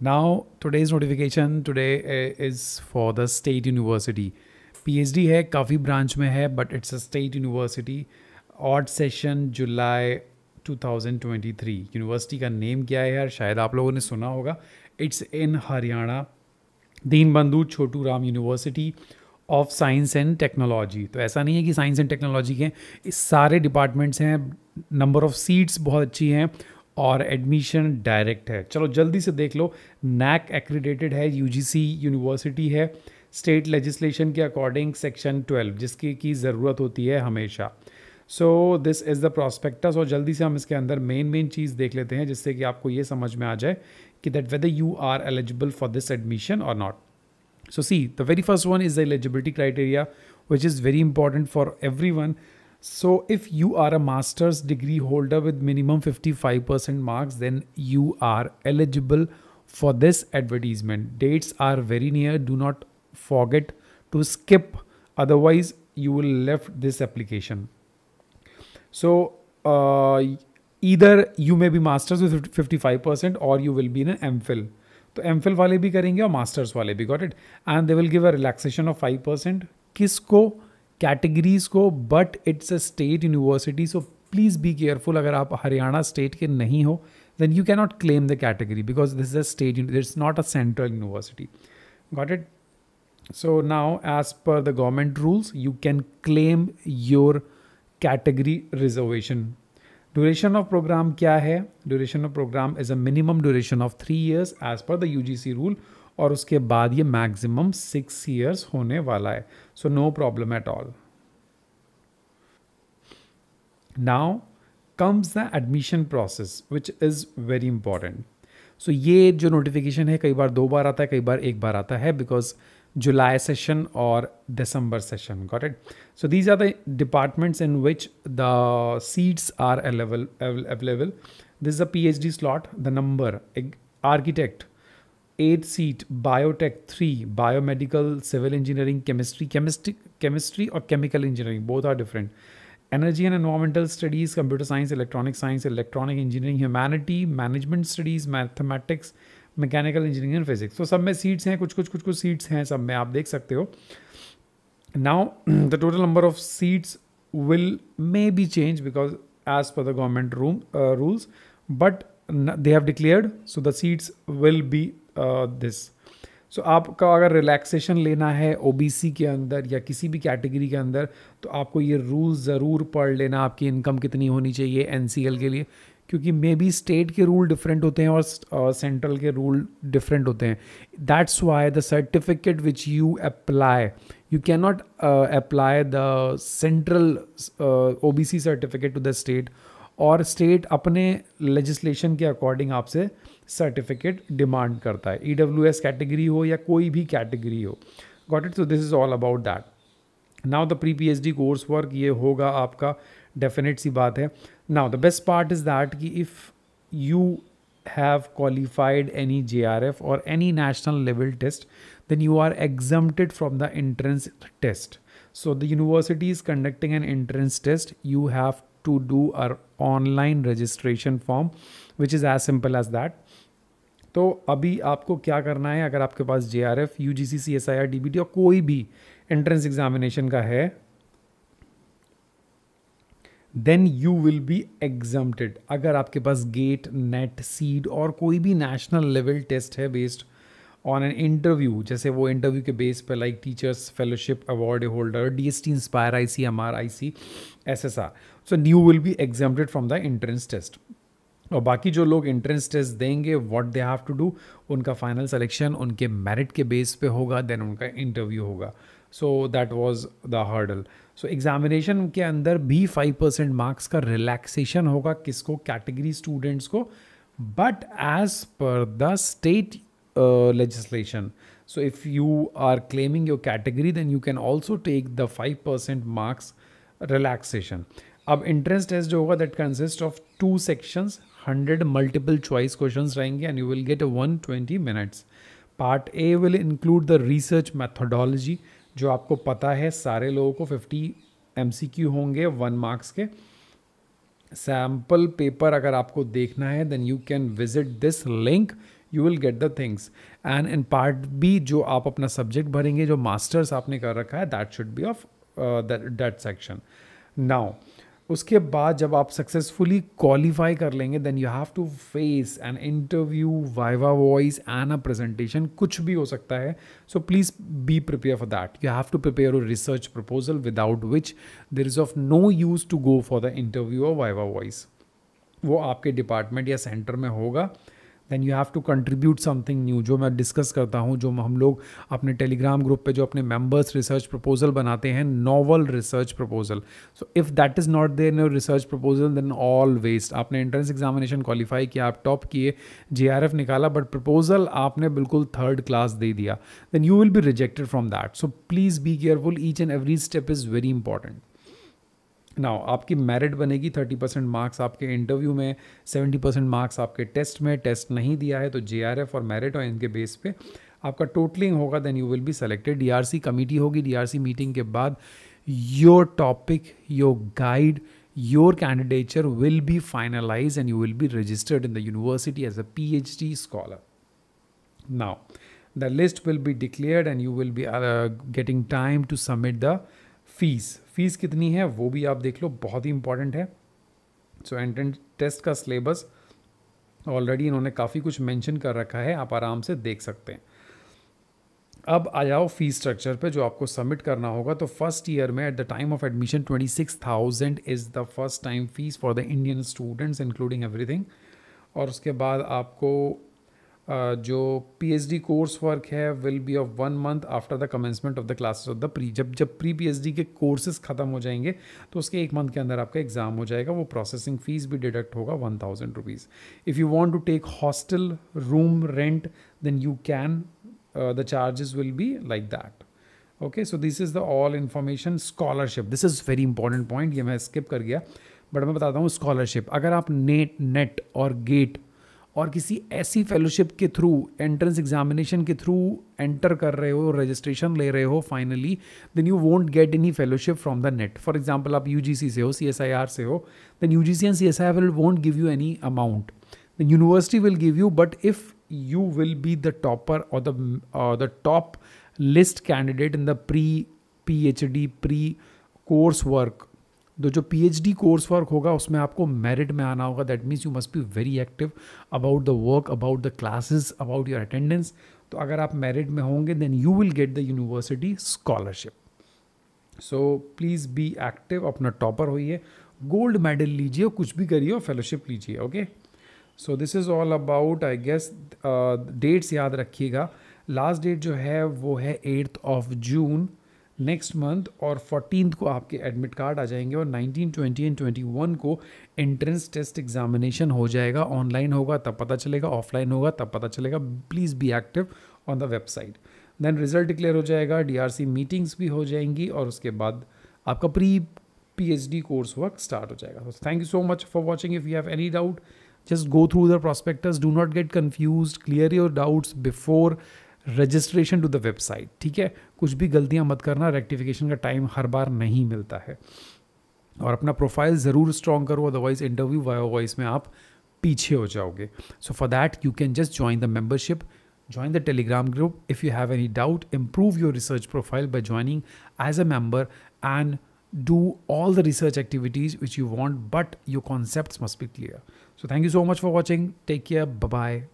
Now, today's notification today eh, is for the state university. PhD है काफ़ी branch में है but it's a state university Odd session जुलाई 2023. University का name क्या है यार शायद आप लोगों ने सुना होगा it's in Haryana Deenbandhu Chhotu Ram university of science and technology तो ऐसा नहीं है कि साइंस एंड टेक्नोलॉजी के इस सारे डिपार्टमेंट्स हैं नंबर ऑफ़ सीट्स बहुत अच्छी हैं और एडमिशन डायरेक्ट है चलो जल्दी से देख लो नैक एक्रीडेटेड है यू यूनिवर्सिटी है स्टेट लेजिस्लेशन के अकॉर्डिंग सेक्शन 12 जिसकी की ज़रूरत होती है हमेशा so this is the prospectus और जल्दी से हम इसके अंदर मेन मेन चीज़ देख लेते हैं जिससे कि आपको ये समझ में आ जाए कि that whether you are eligible for this admission और not so see the very first one is the eligibility criteria which is very important for everyone So if you are a master's degree holder with minimum 55% marks, then you are eligible for this advertisement. Dates are very near. Do not forget to skip. Otherwise, you will left this application. So uh, either you may be masters with 55% or you will be in an MPhil. तो M Phil वाले भी करेंगे और masters वाले भी got it and they will give a relaxation of five percent categories को but it's a state university so please be careful अगर आप हरियाणा स्टेट के नहीं हो then you can not claim the category because this is a state it's not a central university got it so now as per the government rules you can claim your category reservation duration of program क्या है duration of program is a minimum duration of three years as per the U G C rule और उसके बाद ये maximum six years होने वाला है so no problem at all now comes the admission process which is very important so ये जो notification है कई बार दो बार आता है कई बार एक बार आता है बिकॉज जुलाई सेशन और December session got it so these are the departments in which the seats are available this is a P H D slot the number एक architect eight seat biotech three biomedical civil engineering chemistry chemistry chemistry और chemical engineering both are different energy and environmental studies computer science electronic science electronic engineering humanity management studies mathematics mechanical engineering and physics तो सब में seats हैं कुछ कुछ कुछ कुछ seats हैं सब में आप देख सकते हो now the total number of seats will may be change because as per the government room rules but they they have declared so the seats will be this uh, so आपका अगर relaxation लेना है ओ के अंदर या किसी भी category के अंदर तो आपको ये रूल ज़रूर पढ़ लेना आपकी इनकम कितनी होनी चाहिए एन के लिए क्योंकि मे बी स्टेट के रूल डिफरेंट होते हैं और सेंट्रल uh, के रूल डिफरेंट होते हैं that's why the certificate which you apply you can not apply the central O B C certificate to the state और स्टेट अपने लेजिस्लेशन के अकॉर्डिंग आपसे सर्टिफिकेट डिमांड करता है ई डब्ल्यू एस कैटेगरी हो या कोई भी कैटेगरी हो got it so this is all about that now the pre P H D course work ये होगा आपका डेफिनेट सी बात है now the best part is that कि if you have qualified any J R F और any national level test then you are exempted from the entrance test so the university is conducting an entrance test you have to do uh online registration form which is as simple as that तो अभी आपको क्या करना है अगर आपके पास J R F U G C C S I R D B T और कोई भी एंट्रेंस एग्जामिनेशन का है then you will be exempted अगर आपके पास गेट नेट सीड और कोई भी नेशनल लेवल टेस्ट है बेस्ड ऑन एन इंटरव्यू जैसे वो इंटरव्यू के बेस पर like teachers fellowship award holder D S T INSPIRE I C M R I C S S R so you will be exempted from the entrance test और बाकी जो लोग entrance test देंगे what they have to do उनका final selection उनके merit के base पे होगा देन उनका इंटरव्यू होगा so that was the hurdle so examination के अंदर भी फाइव परसेंट मार्क्स का रिलैक्सेशन होगा किसको कैटेगरी स्टूडेंट्स को but as per the state legislation so if you are claiming your category then you can also take the five percent marks relaxation अब entrance test जो होगा that consist of two sections 100 multiple choice questions rahenge and you will get 120 minutes part A will include the research methodology जो आपको पता है सारे लोगों को 50 एमसीक्यू होंगे वन मार्क्स के सैम्पल पेपर अगर आपको देखना है then you can visit this link you will get the things and in part B जो आप अपना सब्जेक्ट भरेंगे जो मास्टर्स आपने कर रखा है that should be of that section now उसके बाद जब आप सक्सेसफुली क्वालिफाई कर लेंगे then you have to face an interview viva voce and a presentation कुछ भी हो सकता है so please be prepare for that you have to prepare a research proposal without which there is of no use to go for the interview और viva voce वो आपके department या centre में होगा then you have to contribute something new जो मैं discuss करता हूँ जो हम लोग अपने टेलीग्राम ग्रुप पे जो अपने मेंबर्स रिसर्च प्रपोजल बनाते हैं novel research proposal so if that is not there your research proposal then all waste आपने एंट्रेंस एग्जामिनेशन क्वालिफाई किया आप टॉप किए जे निकाला बट प्रपोजल आपने बिल्कुल थर्ड क्लास दे दिया then you will be rejected from that so please be careful each and every step is very important now आपकी मेरिट बनेगी थर्टी परसेंट मार्क्स आपके इंटरव्यू में सेवेंटी परसेंट मार्क्स आपके test में टेस्ट नहीं दिया है तो जे आर एफ और मेरिट और इनके बेस पे आपका टोटलिंग होगा then you will be selected D R C committee होगी डी आर सी मीटिंग के बाद your topic your guide your candidature will be finalise and you will be registered in the university as a P H D scholar now the list will be declared and you will be getting time to submit the fees fees कितनी है वो भी आप देख लो बहुत ही important है so entrance test का सिलेबस ऑलरेडी इन्होंने काफ़ी कुछ मेंशन कर रखा है आप आराम से देख सकते हैं अब आ जाओ फीस स्ट्रक्चर पे जो आपको सबमिट करना होगा तो फर्स्ट ईयर में at the time of admission twenty six thousand is the first time fees for the Indian students including everything और उसके बाद आपको Uh, जो P H D course work है will be of one month after the commencement of the classes of the pre जब जब pre P H D के courses ख़त्म हो जाएंगे तो उसके एक मंथ के अंदर आपका एग्ज़ाम हो जाएगा वो प्रोसेसिंग फ़ीस भी डिडक्ट होगा one thousand rupees if you want to take hostel room rent then you can the charges will be like that okay so this is the all information scholarship this is very important point ये मैं skip कर गया but मैं बताता हूँ scholarship अगर आप net net और गेट और किसी ऐसी फेलोशिप के थ्रू एंट्रेंस एग्जामिनेशन के थ्रू एंटर कर रहे हो रजिस्ट्रेशन ले रहे हो finally then you won't get any fellowship from the NET for example आप यू से हो सी से हो then U G C and C S I will won't give you any amount then university will give you but if you will be the topper the top list candidate in the pre P H D pre course work तो जो P H D course work होगा उसमें आपको merit में आना होगा that means you must be very active about the work about the classes about your attendance तो अगर आप मेरिट में होंगे then you will get the university scholarship so please be active अपना टॉपर होइए गोल्ड मेडल लीजिए कुछ भी करिए और फेलोशिप लीजिए okay so this is all about I guess dates याद रखिएगा लास्ट डेट जो है वो है eighth of June next month और फोर्टीन को आपके एडमिट कार्ड आ जाएंगे और nineteen twenty and twenty one को एंट्रेंस टेस्ट एग्जामिनेशन हो जाएगा ऑनलाइन होगा तब पता चलेगा ऑफलाइन होगा तब पता चलेगा please be active on the website then result declare हो जाएगा डीआरसी मीटिंग्स भी हो जाएंगी और उसके बाद आपका pre PhD course work start हो जाएगा thank you so much for watching if you have any doubt just go through the prospectus do not get confuse clear your doubts before registration to the website ठीक है कुछ भी गलतियां मत करना rectification का टाइम हर बार नहीं मिलता है और अपना प्रोफाइल ज़रूर स्ट्रॉन्ग करो अदरवाइज इंटरव्यू वाया वॉइस में आप पीछे हो जाओगे so for that you can just join the membership join the Telegram group if you have any doubt improve your research profile by joining as a member and do all the research activities which you want but your concept must be clear so thank you so much for watching take care bye